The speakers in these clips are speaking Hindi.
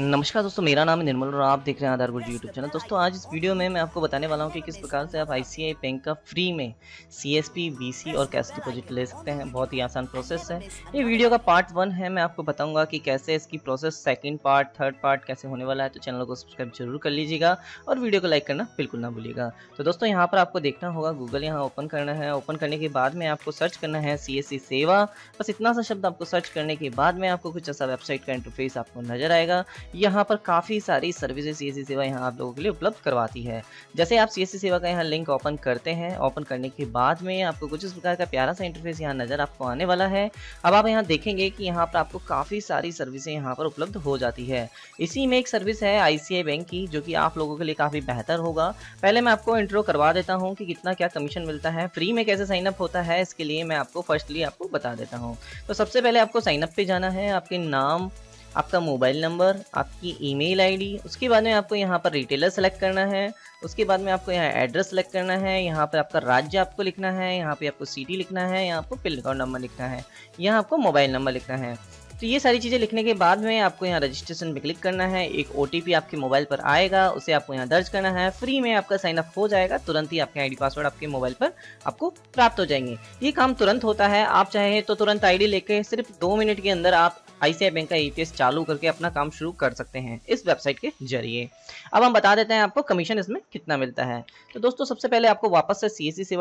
नमस्कार दोस्तों मेरा नाम है निर्मल और आप देख रहे हैं आधार गुरुजी यूट्यूब चैनल दोस्तों आज इस वीडियो में मैं आपको बताने वाला हूं कि किस प्रकार से आप आई बैंक का फ्री में सीएसपी बीसी और कैश डिपोजिट ले सकते हैं बहुत ही आसान प्रोसेस है ये वीडियो का पार्ट वन है मैं आपको बताऊंगा कि कैसे इसकी process second part third part कैसे होने वाला है तो चैनल को सब्सक्राइब जरूर कर लीजिएगा और वीडियो को लाइक करना बिल्कुल ना भूलिएगा तो दोस्तों यहाँ पर आपको देखना होगा गूगल यहाँ ओपन करना है ओपन करने के बाद में आपको सर्च करना है सी सेवा बस इतना सा शब्द आपको सर्च करने के बाद में आपको कुछ ऐसा वेबसाइट का इंटरफेस आपको नजर आएगा यहाँ पर काफ़ी सारी सर्विसेज सी एस सी सेवा यहाँ आप लोगों के लिए उपलब्ध करवाती है जैसे आप सी एस सी सेवा का यहाँ लिंक ओपन करते हैं ओपन करने के बाद में आपको कुछ इस प्रकार का प्यारा सा इंटरफेस यहाँ नज़र आपको आने वाला है अब आप यहाँ देखेंगे कि यहाँ पर आपको काफ़ी सारी सर्विसें यहाँ पर उपलब्ध हो जाती है इसी में एक सर्विस है आई बैंक की जो कि आप लोगों के लिए काफ़ी बेहतर होगा पहले मैं आपको इंट्रो करवा देता हूँ कि कितना क्या कमीशन मिलता है फ्री में कैसे साइनअप होता है इसके लिए मैं आपको फर्स्टली आपको बता देता हूँ तो सबसे पहले आपको साइनअप पर जाना है आपके नाम आपका मोबाइल नंबर आपकी ईमेल आईडी उसके बाद में आपको यहाँ पर रिटेलर सेलेक्ट करना है उसके बाद में आपको यहाँ एड्रेस सेलेक्ट करना है यहाँ पर आपका राज्य आपको लिखना है यहाँ पे आपको सिटी लिखना है यहाँ आपको पिन अकाउंट नंबर लिखना है यहाँ आपको मोबाइल नंबर लिखना है तो ये सारी चीज़ें लिखने के बाद में आपको यहाँ रजिस्ट्रेशन पे क्लिक करना है एक ओ आपके मोबाइल पर आएगा उसे आपको यहाँ दर्ज करना है फ्री में आपका साइन अप हो जाएगा तुरंत ही आपके आईडी पासवर्ड आपके मोबाइल पर आपको प्राप्त हो जाएंगे ये काम तुरंत होता है आप चाहें तो तुरंत आईडी लेके सिर्फ दो मिनट के अंदर आप आई बैंक का ईपीएस चालू करके अपना काम शुरू कर सकते हैं इस वेबसाइट के जरिए अब हम बता देते हैं आपको कमीशन इसमें कितना मिलता है तो दोस्तों सबसे पहले आपको वापस से सी एस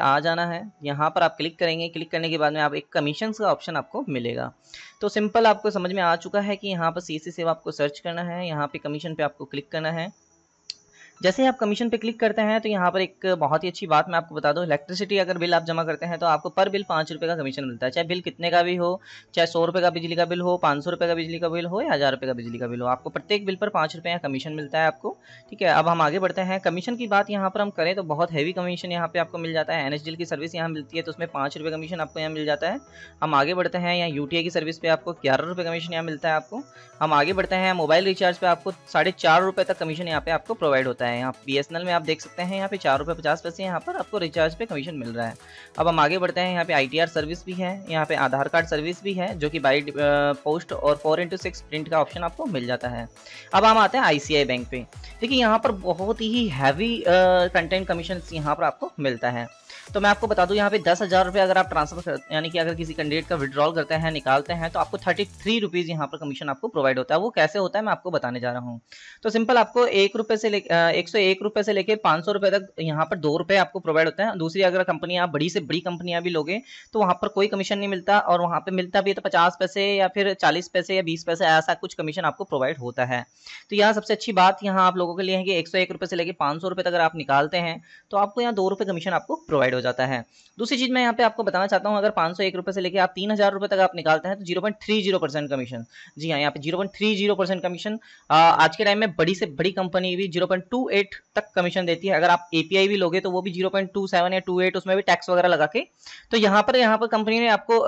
आ जाना है यहाँ पर आप क्लिक करेंगे क्लिक करने के बाद में आप एक कमीशन का ऑप्शन आपको मिलेगा तो सिंपल आपको समझ में आ चुका है कि यहाँ पर सी सेवा आपको सर्च करना है यहाँ पे कमीशन पे आपको क्लिक करना है जैसे ही आप कमीशन पे क्लिक करते हैं तो यहाँ पर एक बहुत ही अच्छी बात मैं आपको बता दूँ इलेक्ट्रिसिटी अगर बिल आप जमा करते हैं तो आपको पर बिल पाँच रुपये का कमीशन मिलता है चाहे बिल कितने का भी हो चाहे सौ रुपये का बिजली का बिल हो पाँच सौ रुपये का बिजली का बिल हो या हज़ार रुपये का बिजली का बिल हो आपको प्रत्येक बिल पर पाँच रुपये का कमीशन मिलता है आपको ठीक है अब हम आगे बढ़ते हैं कमीशन की बात यहाँ पर हम करें तो बहुत हैवी कमीशन यहाँ पर आपको मिल जाता है एन की सर्विस यहाँ मिलती है तो उसमें पाँच रुपये कमीशन आपको यहाँ मिल जाता है हम आगे बढ़ते हैं यहाँ यू की सर्विस पर आपको ग्यारह रुपये कमीशन यहाँ मिलता है आपको हम आगे बढ़ते हैं मोबाइल रिचार्ज पर आपको साढ़े चार रुपये तक कमीशन यहाँ पे आपको प्रोवाइड होता है जाता है यहाँ बी में आप देख सकते हैं यहाँ पे चार रुपये पचास पैसे यहाँ पर आपको रिचार्ज पे कमीशन मिल रहा है अब हम आगे बढ़ते हैं यहाँ पे आई सर्विस भी है यहाँ पे आधार कार्ड सर्विस भी है जो कि बाई पोस्ट uh, और फोर इंटू सिक्स प्रिंट का ऑप्शन आपको मिल जाता है अब हम आते हैं आई बैंक पे देखिए यहाँ पर बहुत ही हैवी कंटेंट कमीशन यहाँ पर आपको मिलता है तो मैं आपको बता दूं यहाँ पे दस हज़ार रुपये अगर आप ट्रांसफर यानी कि अगर किसी कैंडिडेट का विड्रॉल करते हैं निकालते हैं तो आपको थर्टी थ्री रुपीज़ यहाँ पर कमीशन आपको प्रोवाइड होता है वो कैसे होता है मैं आपको बताने जा रहा हूँ तो सिंपल आपको एक रुपये से ले एक सौ एक रुपये से लेकर पाँच सौ रुपये तक यहाँ पर दो रुपये आपको प्रोवाइड होता है दूसरी अगर कंपनी आप बड़ी से बड़ी कंपनियां भी लोगे तो वहां पर कोई कमीशन नहीं मिलता और वहां पर मिलता भी है तो पचास पैसे या फिर चालीस पैसे या बीस पैसे ऐसा कुछ कमीशन आपको प्रोवाइड होता है तो यहाँ सबसे अच्छी बात यहाँ आप लोगों के लिए है कि एक सौ एक रुपये से लेकर पांच सौ रुपये तक अगर आप निकालते हैं तो आपको यहाँ दो रुपये कमीशन आपको प्रोवाइड डिवाइड हो जाता है दूसरी चीज़ मैं यहाँ पे आपको बताना चाहता हूँ अगर पांच सौ एक रुपए से लेकर आप तीन हज़ार रुपए तक आप निकालते हैं तो zero point three zero percent commission जी हाँ यहाँ पे zero point three zero percent commission आज के टाइम में बड़ी से बड़ी कंपनी भी जीरो पॉइंट टू एट तक कमीशन देती है अगर आप एपीआई भी लोगे तो वो भी जीरो पॉइंट टू सेवन या टू एट उसमें भी टैक्स वगैरह लगा के तो यहाँ पर यहाँ पर कंपनी ने आपको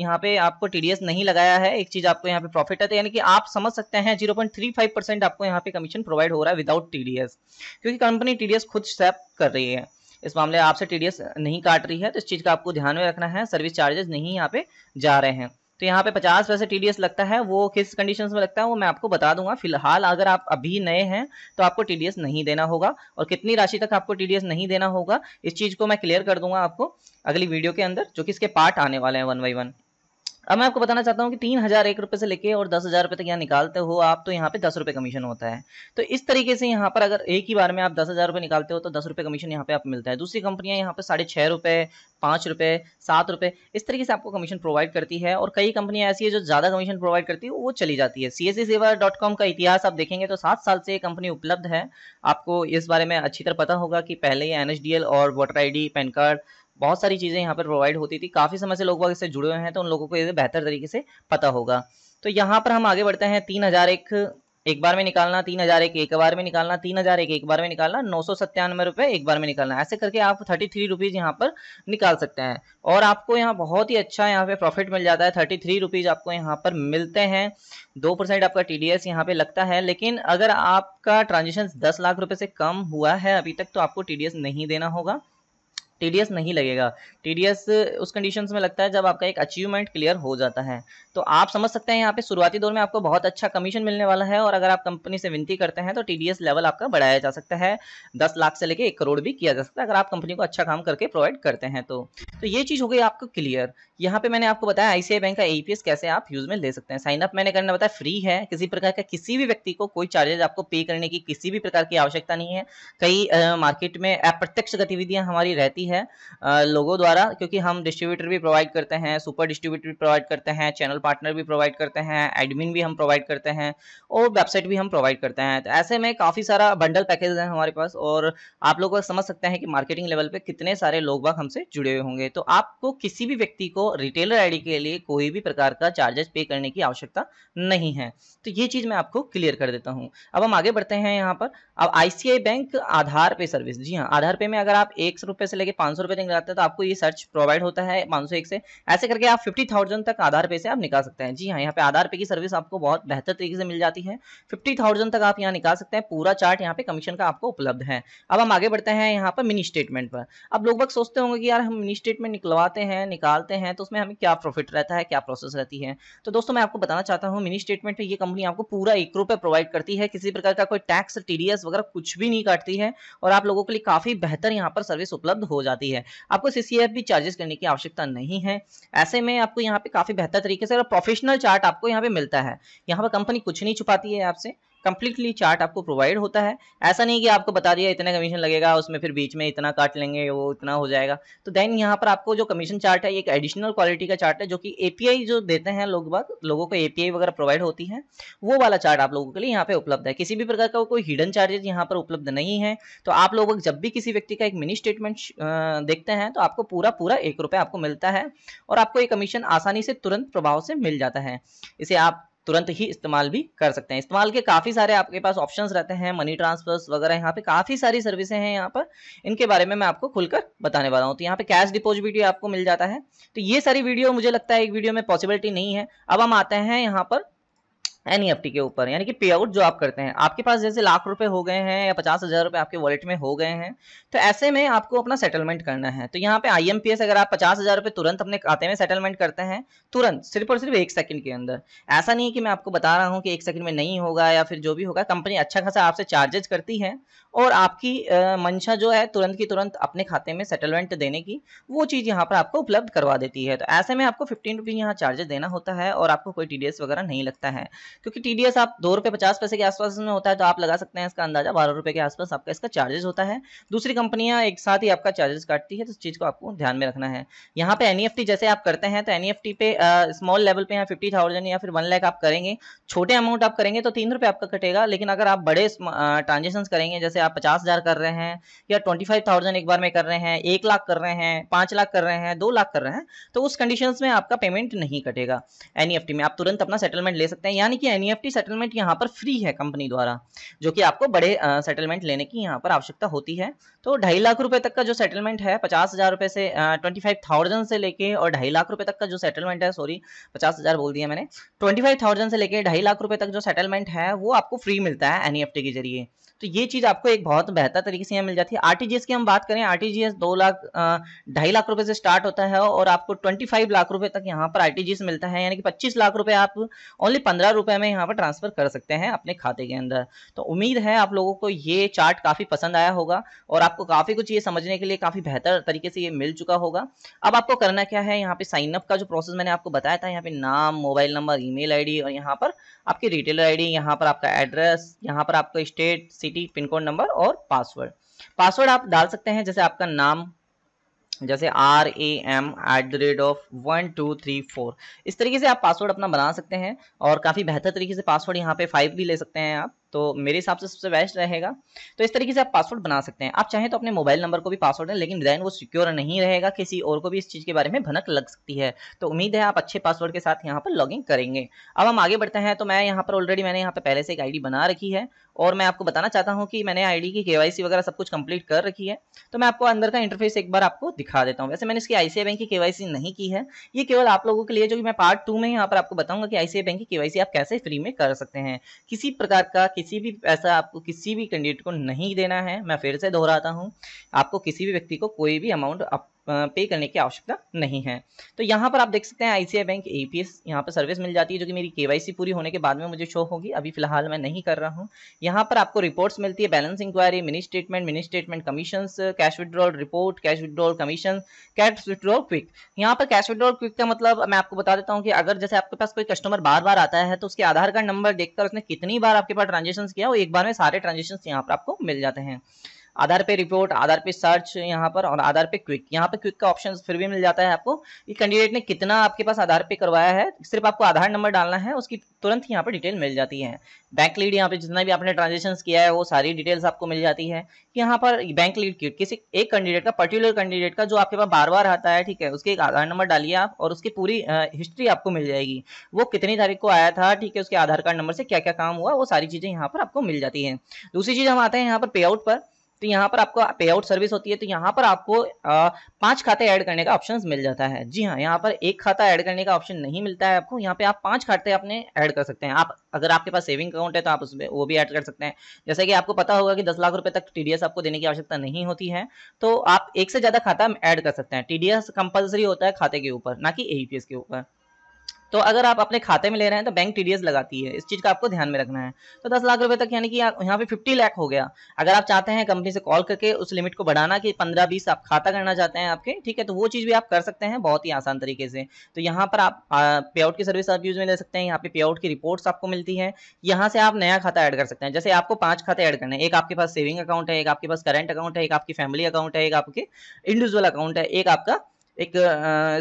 यहाँ पे आपको टीडीएस नहीं लगाया है एक चीज़ आपको यहाँ पे प्रॉफिट है तो यानी कि आप समझ सकते हैं zero point three five percent आपको यहाँ पे कमीशन प्रोवाइड हो रहा है विदाउट टीडीएस क्योंकि कंपनी टीडीएस खुद स्टेप कर रही है इस मामले आपसे टीडीएस नहीं काट रही है तो इस चीज़ का आपको ध्यान में रखना है सर्विस चार्जेस नहीं यहाँ पे जा रहे हैं तो यहाँ पे पचास पैसे टीडीएस लगता है वो किस कंडीशन में लगता है वो मैं आपको बता दूंगा फिलहाल अगर आप अभी नए हैं तो आपको टीडीएस नहीं देना होगा और कितनी राशि तक आपको टीडीएस नहीं देना होगा इस चीज़ को मैं क्लियर कर दूंगा आपको अगली वीडियो के अंदर जो कि इसके पार्ट आने वाले हैं वन बाई वन अब मैं आपको बताना चाहता हूँ कि तीन हज़ार एक रुपये से लेके और दस हज़ार रुपये तक यहाँ निकालते हो आप तो यहाँ पे दस रुपये कमीशन होता है तो इस तरीके से यहाँ पर अगर एक ही बार में आप दस हज़ार रुपये निकालते हो तो दस रुपये कमीशन यहाँ पे आप मिलता है दूसरी कंपनियाँ यहाँ पे साढ़े छः रुपये पाँच रुपये सात रुपये इस तरीके से आपको कमीशन प्रोवाइड करती है और कई कंपनियाँ ऐसी है जो ज़्यादा कमीशन प्रोवाइड करती है वो चली जाती है सी सेवा डॉट कॉम का इतिहास आप देखेंगे तो सात साल से ये कंपनी उपलब्ध है आपको इस बारे में अच्छी तरह पता होगा कि पहले ये एन और वोटर आई पैन कार्ड बहुत सारी चीज़ें यहाँ पर प्रोवाइड होती थी काफ़ी समय से लोग इससे जुड़े हुए हैं तो उन लोगों को ये बेहतर तरीके से पता होगा तो यहाँ पर हम आगे बढ़ते हैं तीन हज़ार एक एक बार में निकालना तीन हजार एक एक बार में निकालना तीन हजार एक एक बार में निकालना नौ सौ सत्तानवे रुपये एक बार में निकालना ऐसे करके आप थर्टी थ्री रुपीज़ यहाँ पर निकाल सकते हैं और आपको यहाँ बहुत ही अच्छा यहाँ पे प्रॉफिट मिल जाता है थर्टी थ्री रुपीज़ आपको यहाँ पर मिलते हैं दो परसेंट आपका टी डी एस यहाँ पे लगता है लेकिन अगर आपका ट्रांजेक्शन दस लाख रुपये से कम हुआ है अभी तक तो आपको टी डी एस नहीं देना होगा टी नहीं लगेगा टी उस कंडीशन में लगता है जब आपका एक अचीवमेंट क्लियर हो जाता है तो आप समझ सकते हैं यहाँ पे शुरुआती दौर में आपको बहुत अच्छा कमीशन मिलने वाला है और अगर आप कंपनी से विनती करते हैं तो टी लेवल आपका बढ़ाया जा सकता है दस लाख से लेकर एक करोड़ भी किया जा सकता है अगर आप कंपनी को अच्छा काम करके प्रोवाइड करते हैं तो, तो ये चीज़ हो गई आपको क्लियर यहाँ पे मैंने आपको बताया आईसीआई बैंक का एपीएस कैसे आप यूज में ले सकते हैं साइन अप मैंने करना बताया फ्री है किसी प्रकार का किसी भी व्यक्ति को कोई चार्जेज आपको पे करने की किसी भी प्रकार की आवश्यकता नहीं है कई मार्केट में अप्रत्यक्ष गतिविधियां हमारी रहती है लोगों द्वारा क्योंकि हम डिस्ट्रीब्यूटर भी प्रोवाइड करते हैं सुपर डिस्ट्रीब्यूटर भी प्रोवाइड करते हैं चैनल पार्टनर भी प्रोवाइड करते हैं एडमिन भी हम प्रोवाइड करते हैं और वेबसाइट भी हम प्रोवाइड करते हैं तो ऐसे में काफ़ी सारा बंडल पैकेज है हमारे पास और आप लोग समझ सकते हैं कि मार्केटिंग लेवल पे कितने सारे लोग बाग हमसे जुड़े हुए होंगे तो आपको किसी भी व्यक्ति को रिटेलर आईडी के लिए कोई भी प्रकार का चार्जेस पे करने की आवश्यकता नहीं है तो ये चीज़ मैं आपको क्लियर कर देता हूँ अब हम आगे बढ़ते हैं यहाँ पर अब आईसीआई बैंक आधार पे सर्विस जी हाँ आधार पे में अगर आप एक रुपए से लेकर पांच सौ रुपए तक जाते हैं तो आपको ये सर्च प्रोवाइड होता है पांच सौ एक से ऐसे करके आप फिफ्टी थाउजेंड तक आधार पे से आप निकाल सकते हैं जी हाँ यहाँ पे आधार पे की सर्विस आपको बहुत बेहतर तरीके से मिल जाती है फिफ्टी थाउजेंड तक आप यहाँ निकाल सकते हैं पूरा चार्ट यहाँ पे कमीशन का आपको उपलब्ध है अब हम आगे बढ़ते हैं यहाँ पर मिनी स्टेटमेंट पर अब लोग बस सोचते होंगे कि यार हम मिनी स्टेटमेंट निकलवाते हैं निकालते हैं तो तो उसमें हमें क्या प्रॉफिट रहता है क्या प्रोसेस रहती है तो दोस्तों मैं आपको बताना चाहता हूँ मिनी स्टेटमेंट में ये कंपनी आपको पूरा एक रुपये प्रोवाइड करती है किसी प्रकार का कोई टैक्स टीडीएस वगैरह कुछ भी नहीं काटती है और आप लोगों के लिए काफ़ी बेहतर यहाँ पर सर्विस उपलब्ध हो जाती है आपको सीसीएफ भी चार्जेस करने की आवश्यकता नहीं है ऐसे में आपको यहाँ पे काफ़ी बेहतर तरीके से प्रोफेशनल चार्ट आपको यहाँ पे मिलता है यहाँ पर कंपनी कुछ नहीं छुपाती है आपसे कंप्लीटली चार्ट आपको प्रोवाइड होता है ऐसा नहीं कि आपको बता दिया इतना कमीशन लगेगा उसमें फिर बीच में इतना काट लेंगे वो इतना हो जाएगा तो देन यहाँ पर आपको जो कमीशन चार्ट है एक एडिशनल क्वालिटी का चार्ट है जो कि एपीआई जो देते हैं लोग बात लोगों को एपीआई वगैरह प्रोवाइड होती है वो वाला चार्ट आप लोगों के लिए यहाँ पे उपलब्ध है किसी भी प्रकार का कोई हिडन चार्जेज यहाँ पर उपलब्ध नहीं है तो आप लोग जब भी किसी व्यक्ति का एक मिनी स्टेटमेंट देखते हैं तो आपको पूरा पूरा एक आपको मिलता है और आपको ये कमीशन आसानी से तुरंत प्रभाव से मिल जाता है इसे आप तुरंत ही इस्तेमाल भी कर सकते हैं इस्तेमाल के काफ़ी सारे आपके पास ऑप्शन रहते हैं मनी ट्रांसफर्स वगैरह यहाँ पे काफ़ी सारी सर्विसें हैं यहाँ पर इनके बारे में मैं आपको खुलकर बताने वाला हूँ तो यहाँ पे कैश डिपोजिट भी आपको मिल जाता है तो ये सारी वीडियो मुझे लगता है एक वीडियो में पॉसिबिलिटी नहीं है अब हम आते हैं यहाँ पर एन e के ऊपर यानी कि पे आउट जो आप करते हैं आपके पास जैसे लाख रुपए हो गए हैं या पचास हज़ार रुपये आपके वॉलेट में हो गए हैं तो ऐसे में आपको अपना सेटलमेंट करना है तो यहाँ पे आई अगर आप पचास हज़ार रुपये तुरंत अपने खाते में सेटलमेंट करते हैं तुरंत सिर्फ और सिर्फ एक सेकंड के अंदर ऐसा नहीं है कि मैं आपको बता रहा हूँ कि एक सेकंड में नहीं होगा या फिर जो भी होगा कंपनी अच्छा खासा आपसे चार्जेज करती है और आपकी मंशा जो है तुरंत की तुरंत अपने खाते में सेटलमेंट देने की वो चीज़ यहाँ पर आपको उपलब्ध करवा देती है तो ऐसे में आपको फिफ्टीन रुपीज़ यहाँ चार्जेज देना होता है और आपको कोई टी वगैरह नहीं लगता है क्योंकि टी आप दो रुपये पचास पैसे के आसपास में होता है तो आप लगा सकते हैं इसका अंदाजा बारह रुपये के आसपास आपका इसका चार्जेस होता है दूसरी कंपनियां एक साथ ही आपका चार्जेस काटती है तो इस चीज़ को आपको ध्यान में रखना है यहाँ पे एनईएफटी e जैसे आप करते हैं तो एनईएफटी e पे स्मॉल लेवल पे यहाँ फिफ्टी थाउजेंड या फिर वन लैक आप करेंगे छोटे अमाउंट आप करेंगे तो तीन रुपये आपका कटेगा लेकिन अगर आप बड़े ट्रांजेक्शन करेंगे जैसे आप पचास हज़ार कर रहे हैं या ट्वेंटी फाइव थाउजेंड एक बार में कर रहे हैं एक लाख कर रहे हैं पांच लाख कर रहे हैं दो लाख कर रहे हैं तो उस कंडीशन में आपका पेमेंट नहीं कटेगा एनईएफटी e में आप तुरंत अपना सेटलमेंट ले सकते हैं यानी कि एनईएफटी सेटलमेंट e यहाँ पर फ्री है कंपनी द्वारा जो कि आपको बड़े सेटलमेंट लेने की यहाँ पर आवश्यकता होती है तो ढाई लाख रुपए तक का जो सेटलमेंट है पचास हजार रुपए से ट्वेंटी फाइव थाउजेंड से लेके और ढाई लाख रुपए तक का जो सेटलमेंट है सॉरी पचास हजार बोल दिया मैंने ट्वेंटी फाइव थाउजेंड से लेके ढाई लाख रुपए तक जो सेटलमेंट है वो आपको फ्री मिलता है एनईएफटी e के जरिए तो ये चीज आपको एक बहुत बेहतर तरीके से यहाँ मिल जाती है आरटीजीएस की हम बात करें आरटीजीएस दो लाख ढाई लाख रुपए से स्टार्ट होता है और आपको ट्वेंटी फाइव लाख रुपए तक यहाँ पर आरटीजीएस मिलता है यानी कि पच्चीस लाख रुपए आप ओनली पंद्रह रुपए में यहाँ पर ट्रांसफर कर सकते हैं अपने खाते के अंदर तो उम्मीद है आप लोगों को ये चार्ट काफी पसंद आया होगा और आपको काफी कुछ ये समझने के लिए काफी बेहतर तरीके से ये मिल चुका होगा अब आपको करना क्या है यहाँ पे साइन अप का जो प्रोसेस मैंने आपको बताया था यहाँ पे नाम मोबाइल नंबर ई मेल और यहाँ पर आपकी रिटेलर डी यहाँ पर आपका एड्रेस यहाँ पर आपका state city pin code number और पासवर्ड पासवर्ड आप डाल सकते हैं जैसे आपका नाम जैसे R A M at the rate of one two three four इस तरीके से आप पासवर्ड अपना बना सकते हैं और काफ़ी बेहतर तरीके से पासवर्ड यहाँ पे फाइव भी ले सकते हैं आप तो मेरे हिसाब से सबसे बेस्ट रहेगा तो इस तरीके से आप पासवर्ड बना सकते हैं आप चाहें तो अपने मोबाइल नंबर को भी पासवर्ड दें लेकिन डिज़ाइन वो सिक्योर नहीं रहेगा किसी और को भी इस चीज़ के बारे में भनक लग सकती है तो उम्मीद है आप अच्छे पासवर्ड के साथ यहाँ पर लॉगिन करेंगे अब हम आगे बढ़ते हैं तो मैं यहाँ पर ऑलरेडी मैंने यहाँ पर पहले से एक आई बना रखी है और मैं आपको बताना चाहता हूँ कि मैंने आई की के वगैरह सब कुछ कंप्लीट कर रखी है तो मैं आपको अंदर का इंटरफेस एक बार आपको दिखा देता हूँ वैसे मैंने इसकी आई बैंक की के नहीं की है ये केवल आप लोगों के लिए जो कि मैं पार्ट टू में यहाँ पर आपको बताऊंगा कि आई बैंक की के आप कैसे फ्री में कर सकते हैं किसी प्रकार का किसी भी पैसा आपको किसी भी कैंडिडेट को नहीं देना है मैं फिर से दोहराता हूँ आपको किसी भी व्यक्ति को कोई भी अमाउंट आप पे करने की आवश्यकता नहीं है तो यहाँ पर आप देख सकते हैं आईसीआई बैंक ए पी यहाँ पर सर्विस मिल जाती है जो कि मेरी के पूरी होने के बाद में मुझे शो होगी अभी फिलहाल मैं नहीं कर रहा हूँ यहाँ पर आपको रिपोर्ट्स मिलती है balance inquiry mini statement mini statement commission cash withdrawal report cash withdrawal commission cash withdrawal quick यहाँ पर कैश विद्रॉल क्विक का मतलब मैं आपको बता देता हूँ कि अगर जैसे आपके पास कोई कस्टमर बार बार आता है तो उसके आधार कार्ड नंबर देखकर उसने कितनी बार आपके पास ट्रांजेक्शन किया वो एक बार में सारे ट्रांजेक्शन यहाँ पर आपको मिल जाते हैं आधार पे रिपोर्ट आधार पे सर्च यहाँ पर और आधार पे क्विक यहाँ पे क्विक का ऑप्शन फिर भी मिल जाता है आपको कि कैंडिडेट ने कितना आपके पास आधार पे करवाया है सिर्फ आपको आधार नंबर डालना है उसकी तुरंत ही यहाँ पर डिटेल मिल जाती है बैंक लीड यहाँ पे जितना भी आपने ट्रांजेक्शन किया है वो सारी डिटेल्स आपको मिल जाती है कि यहाँ पर बैंक लीड की किसी एक कैंडिडेट का पर्टिकुलर कैंडिडेट का जो आपके पास बार बार आता है ठीक है उसके एक आधार नंबर डालिए आप और उसकी पूरी हिस्ट्री आपको मिल जाएगी वो कितनी तारीख को आया था ठीक है उसके आधार कार्ड नंबर से क्या क्या काम हुआ वो सारी चीज़ें यहाँ पर आपको मिल जाती है दूसरी चीज़ हम आते हैं यहाँ पर पे आउट पर तो यहाँ पर आपको पे आउट सर्विस होती है तो यहाँ पर आपको पांच खाते ऐड करने का ऑप्शन मिल जाता है जी हाँ यहाँ पर एक खाता ऐड करने का ऑप्शन नहीं मिलता है आपको यहाँ पे आप पांच खाते अपने ऐड कर सकते हैं आप अगर आपके पास सेविंग अकाउंट है तो आप उसमें वो भी ऐड कर सकते हैं जैसे कि आपको पता होगा कि दस लाख रुपए तक टीडीएस आपको देने की आवश्यकता नहीं होती है तो आप एक से ज्यादा खाता ऐड कर सकते हैं टीडीएस कंपल्सरी होता है खाते के ऊपर ना कि एईपीएस के ऊपर तो अगर आप अपने खाते में ले रहे हैं तो बैंक टीडीएस लगाती है इस चीज़ का आपको ध्यान में रखना है तो दस लाख रुपए तक यानी कि यहाँ पे फिफ्टी लाख हो गया अगर आप चाहते हैं कंपनी से कॉल करके उस लिमिट को बढ़ाना कि पंद्रह बीस आप खाता करना चाहते हैं आपके ठीक है तो वो चीज़ भी आप कर सकते हैं बहुत ही आसान तरीके से तो यहाँ पर आप पे आउट की सर्विस आप यूज़ में ले सकते हैं यहाँ पे पे आउट की रिपोर्ट्स आपको मिलती है यहाँ से आप नया खाता ऐड कर सकते हैं जैसे आपको पाँच खाते ऐड करने हैं एक आपके पास सेविंग अकाउंट है एक आपके पास करंट अकाउंट है एक आपकी फैमिली अकाउंट है एक आपके इंडिविजुअल अकाउंट है एक आपका एक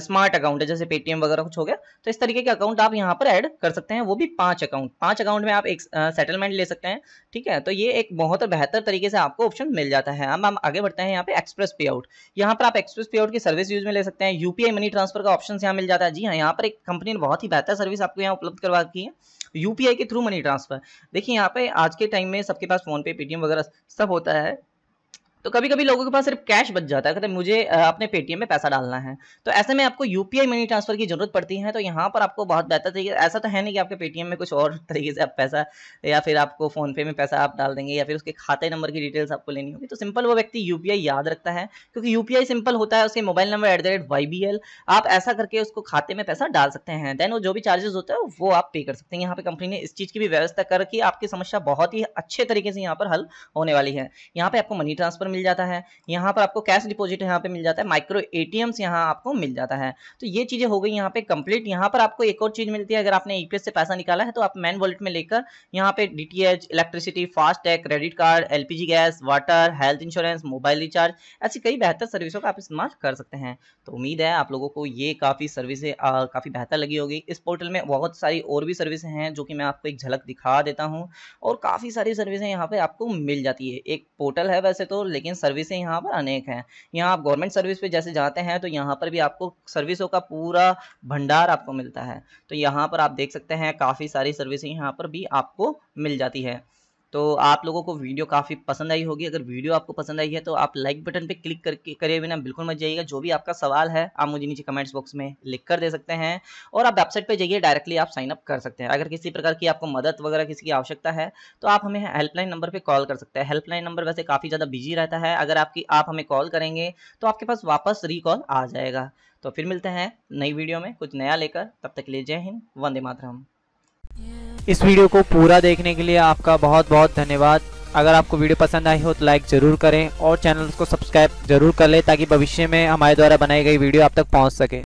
स्मार्ट अकाउंट है जैसे पेटीएम वगैरह कुछ हो गया तो इस तरीके के अकाउंट आप यहाँ पर ऐड कर सकते हैं वो भी पांच अकाउंट पांच अकाउंट में आप एक सेटलमेंट ले सकते हैं ठीक है तो ये एक बहुत बेहतर तरीके से आपको ऑप्शन मिल जाता है हम हम आगे बढ़ते हैं यहाँ पे एक्सप्रेस पे आउट यहाँ पर आप एक्सप्रेस पे आउट की सर्विस यूज में ले सकते हैं यूपीआई मनी ट्रांसफर का ऑप्शन यहाँ मिल जाता है जी हाँ यहाँ पर एक कंपनी ने बहुत ही बेहतर सर्विस आपको यहाँ उपलब्ध करवा की है यूपीआई के थ्रू मनी ट्रांसफर देखिए यहाँ पे आज के टाइम में सबके पास फोन पे पेटीएम वगैरह सब होता है तो कभी कभी लोगों के पास सिर्फ कैश बच जाता है कहते मुझे अपने पेटीएम में पैसा डालना है तो ऐसे में आपको यूपीआई मनी ट्रांसफर की जरूरत पड़ती है तो यहाँ पर आपको बहुत बेहतर तरीके ऐसा तो है नहीं कि आपके पेटीएम में कुछ और तरीके से आप पैसा या फिर आपको फोनपे में पैसा आप डाल देंगे या फिर उसके खाते नंबर की डिटेल्स आपको लेनी होगी तो सिंपल वो व्यक्ति यूपीआई याद रखता है क्योंकि यूपीआई सिंपल होता है उसके mobile number at the rate Y B L आप ऐसा करके उसको खाते में पैसा डाल सकते हैं देन वो जो भी चार्जेस होता है वो आप पे कर सकते हैं यहाँ पे कंपनी ने इस चीज़ की भी व्यवस्था कर आपकी समस्या बहुत ही अच्छे तरीके से यहाँ पर हल होने वाली है यहाँ पे आपको मनी ट्रांसफर मिल जाता है यहाँ पर आपको कैश डिपोजिट यहाँ पे मिल जाता है माइक्रो ए एटीएम्स यहाँ आपको मिल जाता है तो ये चीज़ें हो गई यहाँ पे कंप्लीट यहाँ पर आपको एक और चीज़ मिलती है अगर आपने ई e से पैसा निकाला है तो आप मैन वॉलेट में लेकर यहाँ पे D electricity FASTag credit card L gas water health insurance mobile recharge ऐसी कई बेहतर सर्विसों का आप इस्तेमाल कर सकते हैं तो उम्मीद है आप लोगों को ये काफ़ी सर्विसें काफ़ी बेहतर लगी होगी इस पोर्टल में बहुत सारी और भी सर्विस हैं जो कि मैं आपको एक झलक दिखा देता हूँ और काफ़ी सारी सर्विसें यहाँ पे आपको मिल जाती है एक पोर्टल है वैसे तो लेकिन सर्विसें यहाँ पर अनेक हैं यहाँ आप गवर्नमेंट सर्विस पे जैसे जाते हैं तो यहाँ पर भी आपको सर्विसों का पूरा भंडार आपको मिलता है तो यहाँ पर आप देख सकते हैं काफ़ी सारी सर्विसें यहाँ पर भी आपको मिल जाती है तो आप लोगों को वीडियो काफ़ी पसंद आई होगी अगर वीडियो आपको पसंद आई है तो आप लाइक बटन पे क्लिक करके करे बिना बिल्कुल मत जाइएगा जो भी आपका सवाल है आप मुझे नीचे कमेंट्स बॉक्स में लिख कर दे सकते हैं और आप वेबसाइट पे जाइए डायरेक्टली आप साइन अप कर सकते हैं अगर किसी प्रकार की आपको मदद वगैरह किसी की आवश्यकता है तो आप हमें हेल्पलाइन नंबर पर कॉल कर सकते हैं हेल्पलाइन नंबर वैसे काफ़ी ज़्यादा बिजी रहता है अगर आपकी आप हमें कॉल करेंगे तो आपके पास वापस रिकॉल आ जाएगा तो फिर मिलते हैं नई वीडियो में कुछ नया लेकर तब तक के लिए जय हिंद वंदे मातरम इस वीडियो को पूरा देखने के लिए आपका बहुत बहुत धन्यवाद अगर आपको वीडियो पसंद आई हो तो लाइक ज़रूर करें और चैनल को सब्सक्राइब जरूर कर लें ताकि भविष्य में हमारे द्वारा बनाई गई वीडियो आप तक पहुंच सके